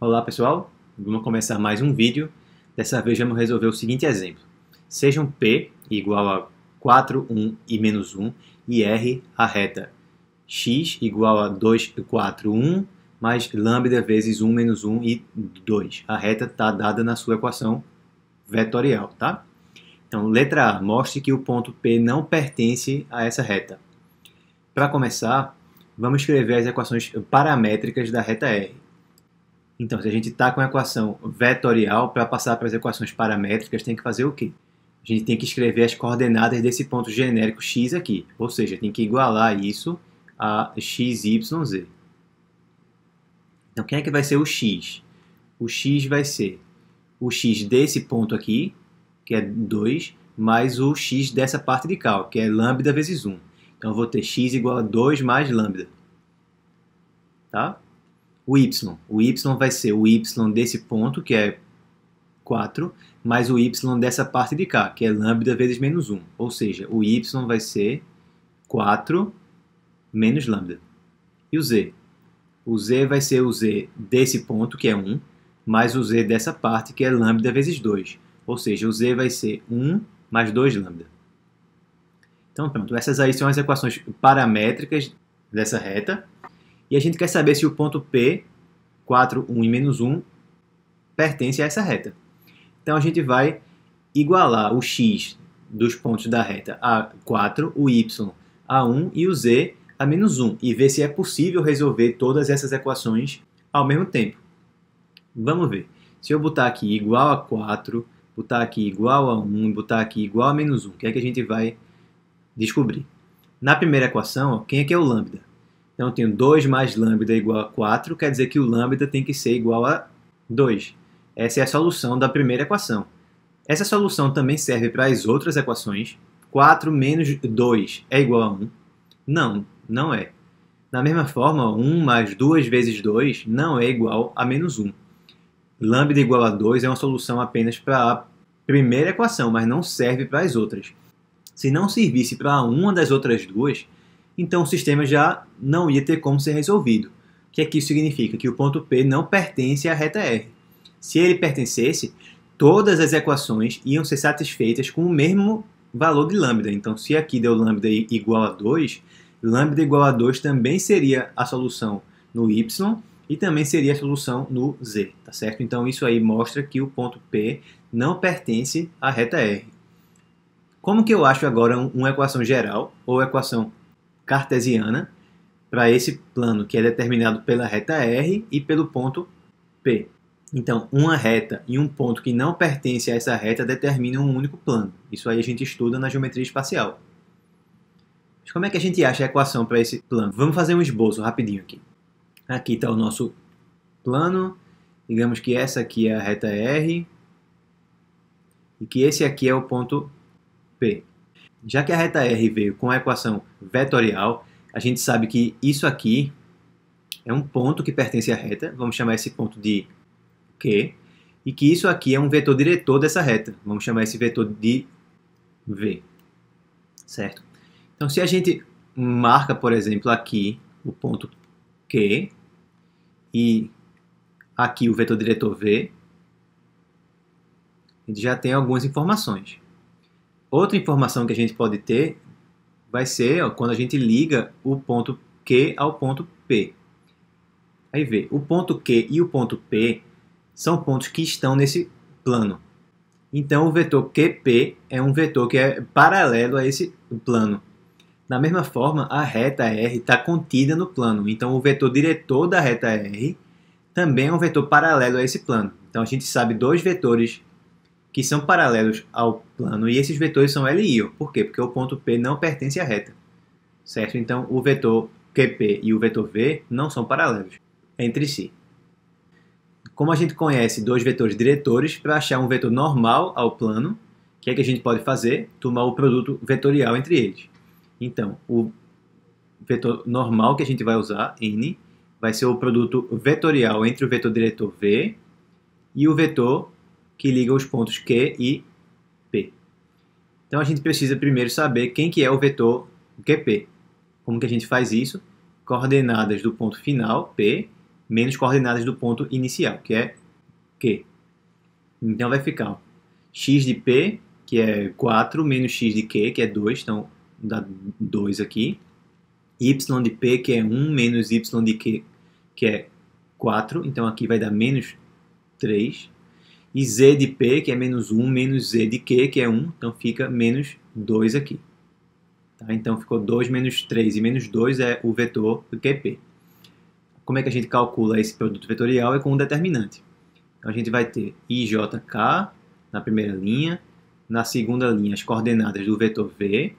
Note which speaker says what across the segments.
Speaker 1: Olá pessoal, vamos começar mais um vídeo. Dessa vez vamos resolver o seguinte exemplo. Sejam P igual a 4, 1 e menos 1 e R a reta x igual a 2, 4, 1 mais lambda vezes 1 menos 1 e 2. A reta está dada na sua equação vetorial, tá? Então, letra A, mostre que o ponto P não pertence a essa reta. Para começar, vamos escrever as equações paramétricas da reta R. Então, se a gente está com a equação vetorial, para passar para as equações paramétricas, tem que fazer o quê? A gente tem que escrever as coordenadas desse ponto genérico x aqui, ou seja, tem que igualar isso a x, y, z. Então, quem é que vai ser o x? O x vai ser o x desse ponto aqui, que é 2, mais o x dessa parte de cá, que é lambda vezes 1. Então, eu vou ter x igual a 2 mais lambda. Tá? o y. O y vai ser o y desse ponto, que é 4, mais o y dessa parte de cá, que é lambda vezes menos 1. Ou seja, o y vai ser 4 menos lambda. E o z? O z vai ser o z desse ponto, que é 1, mais o z dessa parte, que é lambda vezes 2. Ou seja, o z vai ser 1 mais 2 lambda. Então, pronto. Essas aí são as equações paramétricas dessa reta. E a gente quer saber se o ponto P, 4, 1 e menos 1, pertence a essa reta. Então a gente vai igualar o x dos pontos da reta a 4, o y a 1 e o z a menos 1 e ver se é possível resolver todas essas equações ao mesmo tempo. Vamos ver. Se eu botar aqui igual a 4, botar aqui igual a 1 e botar aqui igual a menos 1, o que é que a gente vai descobrir? Na primeira equação, quem é que é o lambda? Então, eu tenho 2 mais lambda igual a 4, quer dizer que o lambda tem que ser igual a 2. Essa é a solução da primeira equação. Essa solução também serve para as outras equações. 4 menos 2 é igual a 1? Não, não é. Da mesma forma, 1 mais 2 vezes 2 não é igual a menos 1. Lambda igual a 2 é uma solução apenas para a primeira equação, mas não serve para as outras. Se não servisse para uma das outras duas, então o sistema já não ia ter como ser resolvido. O que é que isso significa? Que o ponto P não pertence à reta R. Se ele pertencesse, todas as equações iam ser satisfeitas com o mesmo valor de λ. Então, se aqui deu λ igual a 2, λ igual a 2 também seria a solução no y e também seria a solução no z, tá certo? Então, isso aí mostra que o ponto P não pertence à reta R. Como que eu acho agora uma equação geral ou equação cartesiana para esse plano que é determinado pela reta R e pelo ponto P. Então, uma reta e um ponto que não pertence a essa reta determinam um único plano. Isso aí a gente estuda na geometria espacial. Mas como é que a gente acha a equação para esse plano? Vamos fazer um esboço rapidinho aqui. Aqui está o nosso plano. Digamos que essa aqui é a reta R e que esse aqui é o ponto P. Já que a reta R veio com a equação vetorial, a gente sabe que isso aqui é um ponto que pertence à reta, vamos chamar esse ponto de Q, e que isso aqui é um vetor diretor dessa reta, vamos chamar esse vetor de V, certo? Então, se a gente marca, por exemplo, aqui o ponto Q e aqui o vetor diretor V, a gente já tem algumas informações. Outra informação que a gente pode ter vai ser ó, quando a gente liga o ponto Q ao ponto P. Aí vê, o ponto Q e o ponto P são pontos que estão nesse plano. Então, o vetor QP é um vetor que é paralelo a esse plano. Da mesma forma, a reta R está contida no plano. Então, o vetor diretor da reta R também é um vetor paralelo a esse plano. Então, a gente sabe dois vetores que são paralelos ao plano e esses vetores são L e I. Por quê? Porque o ponto P não pertence à reta. Certo? Então o vetor QP e o vetor V não são paralelos entre si. Como a gente conhece dois vetores diretores, para achar um vetor normal ao plano, o que é que a gente pode fazer? Tomar o produto vetorial entre eles. Então, o vetor normal que a gente vai usar, n, vai ser o produto vetorial entre o vetor diretor v e o vetor que liga os pontos Q e P. Então a gente precisa primeiro saber quem que é o vetor QP. Como que a gente faz isso? Coordenadas do ponto final, P, menos coordenadas do ponto inicial, que é Q. Então vai ficar x de P, que é 4, menos x de Q, que é 2, então dá 2 aqui. Y de P, que é 1, menos Y de Q, que é 4, então aqui vai dar menos 3. E z de p, que é menos 1, menos z de q, que é 1, então fica menos 2 aqui. Tá? Então ficou 2 menos 3 e menos 2 é o vetor do QP. Como é que a gente calcula esse produto vetorial? É com um determinante. Então a gente vai ter ijk na primeira linha, na segunda linha as coordenadas do vetor v,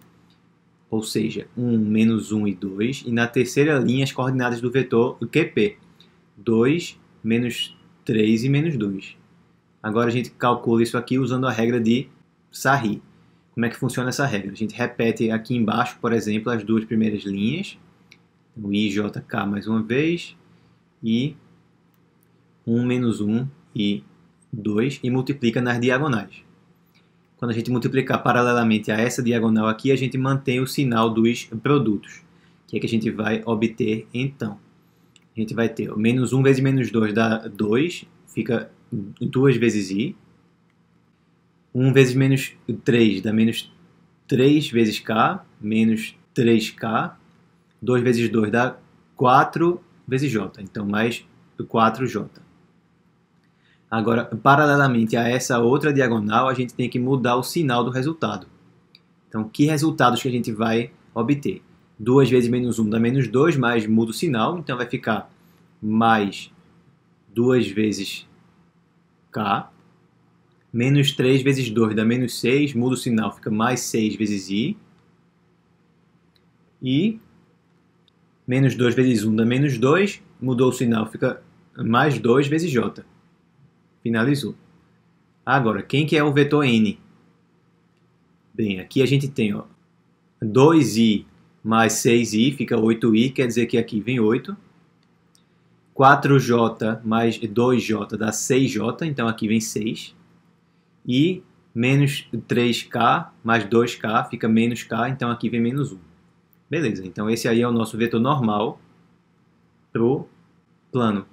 Speaker 1: ou seja, 1, menos 1 e 2, e na terceira linha as coordenadas do vetor QP, 2, menos 3 e menos 2. Agora a gente calcula isso aqui usando a regra de Sarri. Como é que funciona essa regra? A gente repete aqui embaixo, por exemplo, as duas primeiras linhas. O IJK mais uma vez. E 1 menos 1 e 2. E multiplica nas diagonais. Quando a gente multiplicar paralelamente a essa diagonal aqui, a gente mantém o sinal dos produtos. O que é que a gente vai obter então? A gente vai ter menos 1 vezes menos 2 dá 2, fica 2 vezes i. 1 vezes menos 3 dá menos 3 vezes k, menos 3k. 2 vezes 2 dá 4 vezes j, então mais 4j. Agora, paralelamente a essa outra diagonal, a gente tem que mudar o sinal do resultado. Então, que resultados que a gente vai obter? 2 vezes menos 1 dá menos 2, mas muda o sinal, então vai ficar mais 2 vezes K. Menos 3 vezes 2 dá menos 6, muda o sinal, fica mais 6 vezes I. E menos 2 vezes 1 dá menos 2, mudou o sinal, fica mais 2 vezes J. Finalizou. Agora, quem que é o vetor N? Bem, aqui a gente tem ó, 2i mais 6i, fica 8i, quer dizer que aqui vem 8. 4J mais 2J dá 6J, então aqui vem 6. E menos 3K mais 2K fica menos K, então aqui vem menos 1. Beleza, então esse aí é o nosso vetor normal para o plano.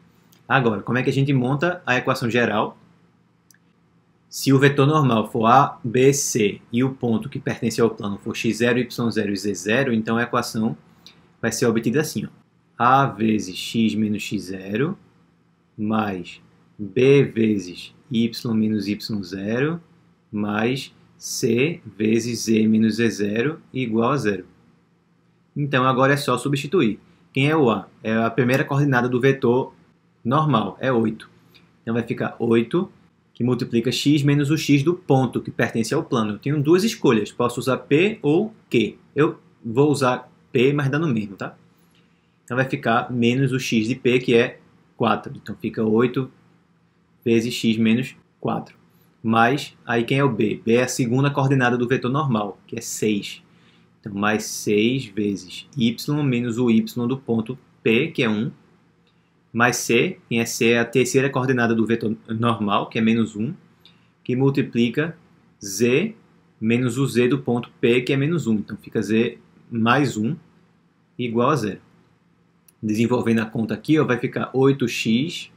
Speaker 1: Agora, como é que a gente monta a equação geral? Se o vetor normal for A, B, C e o ponto que pertence ao plano for x0, y0 e z0, então a equação vai ser obtida assim. Ó a vezes x menos x0 mais b vezes y menos y0 mais c vezes z menos z 0 igual a zero. Então agora é só substituir. Quem é o a? É a primeira coordenada do vetor normal, é 8. Então vai ficar 8 que multiplica x menos o x do ponto que pertence ao plano. Eu tenho duas escolhas, posso usar p ou q. Eu vou usar p, mas dá no mesmo, tá? Então vai ficar menos o x de p, que é 4. Então fica 8 vezes x menos 4. Mais, aí quem é o b? b é a segunda coordenada do vetor normal, que é 6. Então, mais 6 vezes y menos o y do ponto p, que é 1. Mais c, quem é c é a terceira coordenada do vetor normal, que é menos 1, que multiplica z menos o z do ponto p, que é menos 1. Então, fica z mais 1 igual a zero desenvolvendo a conta aqui, ó, vai ficar 8x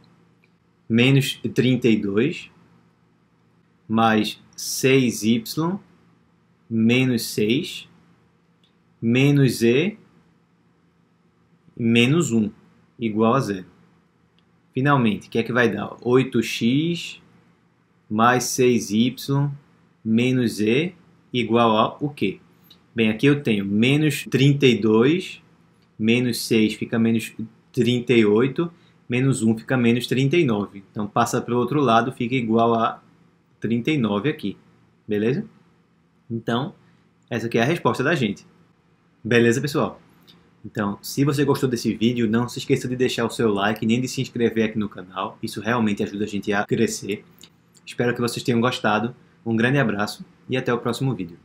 Speaker 1: menos 32 mais 6y menos 6 menos e menos 1 igual a zero. Finalmente, o que é que vai dar? 8x mais 6y menos e igual a o quê? Bem, aqui eu tenho menos 32 menos 6 fica menos 38, menos 1 fica menos 39. Então, passa para o outro lado, fica igual a 39 aqui, beleza? Então, essa aqui é a resposta da gente. Beleza, pessoal? Então, se você gostou desse vídeo, não se esqueça de deixar o seu like, nem de se inscrever aqui no canal. Isso realmente ajuda a gente a crescer. Espero que vocês tenham gostado. Um grande abraço e até o próximo vídeo.